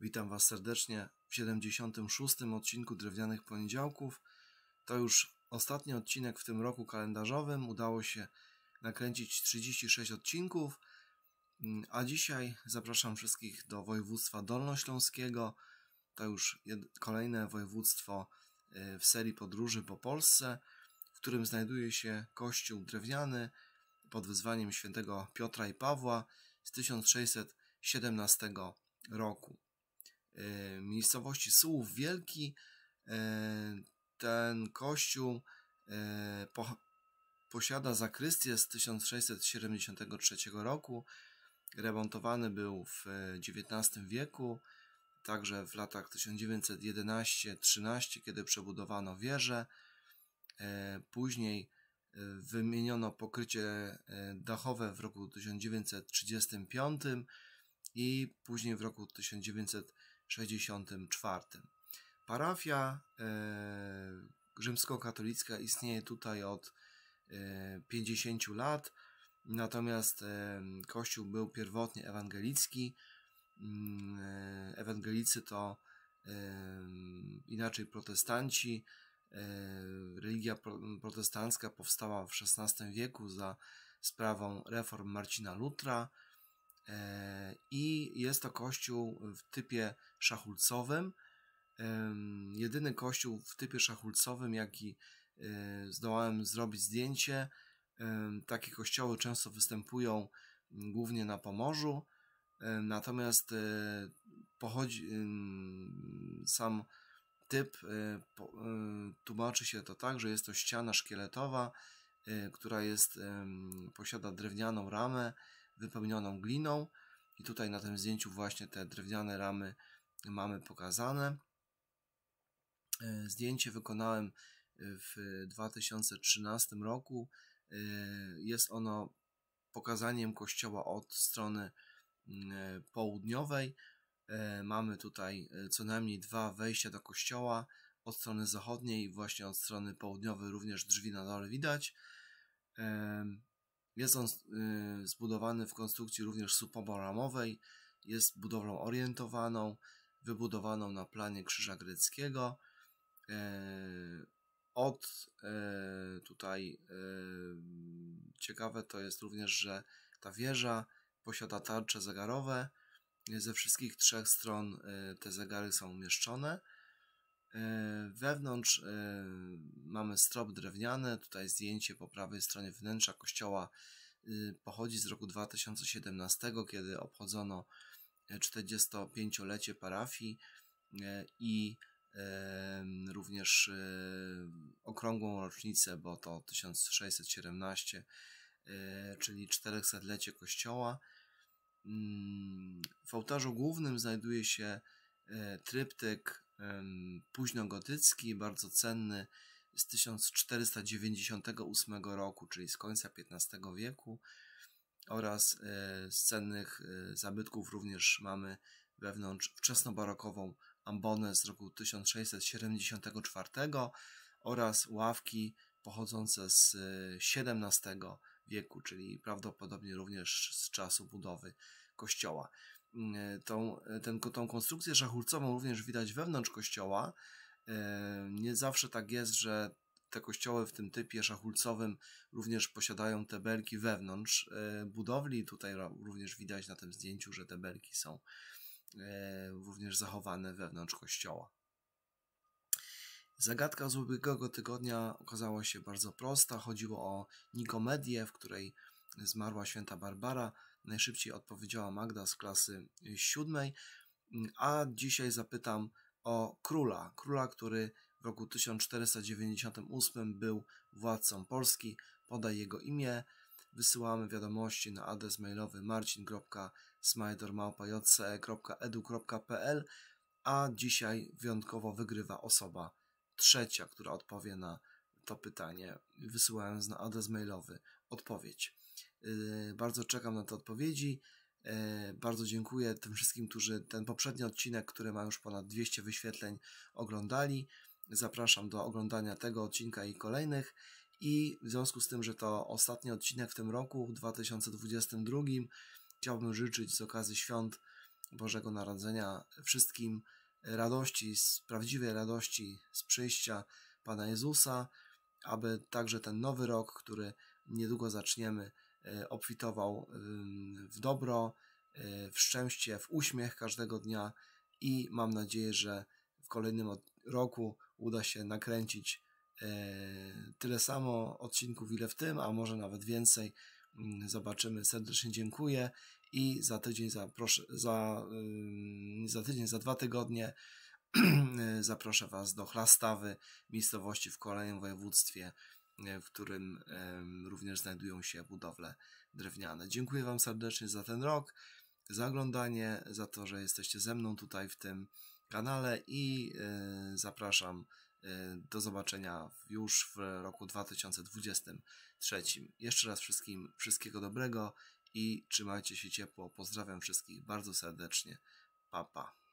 Witam Was serdecznie w 76. odcinku Drewnianych Poniedziałków. To już ostatni odcinek w tym roku kalendarzowym. Udało się nakręcić 36 odcinków. Mm, a dzisiaj zapraszam wszystkich do województwa dolnośląskiego. To już kolejne województwo y, w serii podróży po Polsce, w którym znajduje się kościół drewniany pod wyzwaniem świętego Piotra i Pawła z 1617 roku. E, miejscowości Słów Wielki. E, ten kościół e, posiada zakrystię z 1673 roku. Remontowany był w XIX wieku, także w latach 1911-13, kiedy przebudowano wieżę. Później wymieniono pokrycie dachowe w roku 1935 i później w roku 1935 64. Parafia e, rzymskokatolicka istnieje tutaj od 50 e, lat, natomiast e, kościół był pierwotnie ewangelicki. Mm, ewangelicy to inaczej protestanci. Religia protestancka powstała w XVI wieku za sprawą reform Marcina Lutra. I jest to kościół w typie szachulcowym. Jedyny kościół w typie szachulcowym, jaki e, zdołałem zrobić zdjęcie. Takie kościoły często występują mm, głównie na Pomorzu. Natomiast e, pochodzi sam typ e, tłumaczy się to tak, że jest to ściana szkieletowa, która jest posiada drewnianą ramę wypełnioną gliną. I tutaj na tym zdjęciu właśnie te drewniane ramy mamy pokazane. E, zdjęcie wykonałem e, w 2013 roku. E, jest ono pokazaniem kościoła od strony mm, południowej. Mamy tutaj co najmniej dwa wejścia do kościoła od strony zachodniej i właśnie od strony południowej również drzwi na dole widać. Jest on y, zbudowany w konstrukcji również suboboramowej, jest budowlą orientowaną, wybudowaną na planie Krzyża Greckiego. E, od e, tutaj e, ciekawe to jest również, że ta wieża posiada tarcze zegarowe. Ze wszystkich trzech stron te zegary są umieszczone. E, wewnątrz e, mamy strop drewniany, tutaj zdjęcie po prawej stronie wnętrza kościoła y, pochodzi z roku 2017, kiedy obchodzono 45-lecie e, parafii i również okrągłą rocznicę, bo to 1617, czyli 400-lecie kościoła. Mm, w ołtarzu głównym znajduje się tryptyk późnogotycki, bardzo cenny z 1498 roku, czyli z końca XV wieku oraz e, z cennych e, zabytków również mamy wewnątrz wczesnobarokową ambonę z roku 1674 oraz ławki pochodzące z XVII e, wieku, czyli prawdopodobnie również z czasu budowy kościoła. Mm, tą, ten, tą konstrukcję szachulcową również widać wewnątrz kościoła. E, nie zawsze tak jest, że te kościoły w tym typie szachulcowym również posiadają te belki wewnątrz e, budowli. Tutaj również widać na tym zdjęciu, że te belki są e, również zachowane wewnątrz kościoła. Zagadka z ubiegłego tygodnia okazała się bardzo prosta. Chodziło o Nikomedię, w której zmarła święta Barbara. Najszybciej odpowiedziała Magda z klasy y, siódmej. A dzisiaj zapytam o króla. Króla, który w roku 1498 był władcą Polski. Podaj jego imię. Wysyłamy wiadomości na adres mailowy marcin.smajdormałpajce.edu.pl a dzisiaj wyjątkowo wygrywa osoba trzecia, która odpowie na to pytanie, wysyłając na adres mailowy odpowiedź. Yy, bardzo czekam na te odpowiedzi. Yy, bardzo dziękuję tym wszystkim, którzy ten poprzedni odcinek, który ma już ponad 200 wyświetleń, oglądali. Zapraszam do oglądania tego odcinka i kolejnych. I w związku z tym, że to ostatni odcinek w tym roku, w 2022, chciałbym życzyć z okazji świąt Bożego Narodzenia wszystkim radości, z prawdziwej radości z przyjścia Pana Jezusa, aby także ten nowy rok, który niedługo zaczniemy, E, obfitował w dobro, e, w szczęście, w uśmiech każdego dnia i mam nadzieję, że w kolejnym roku uda się nakręcić e, tyle samo odcinków, ile w tym, a może nawet więcej. Zobaczymy. Serdecznie dziękuję i za tydzień, zaproszę, za, za tydzień, za dwa tygodnie zaproszę Was do Chlastawy, miejscowości w kolejnym województwie E, w którym również znajdują się budowle drewniane. Dziękuję Wam serdecznie za ten rok, za oglądanie, za to, że jesteście ze mną tutaj w tym kanale i e, zapraszam e, do zobaczenia już w roku 2023. Jeszcze raz wszystkim wszystkiego dobrego i trzymajcie się ciepło. Pozdrawiam wszystkich bardzo serdecznie. Papa. Pa.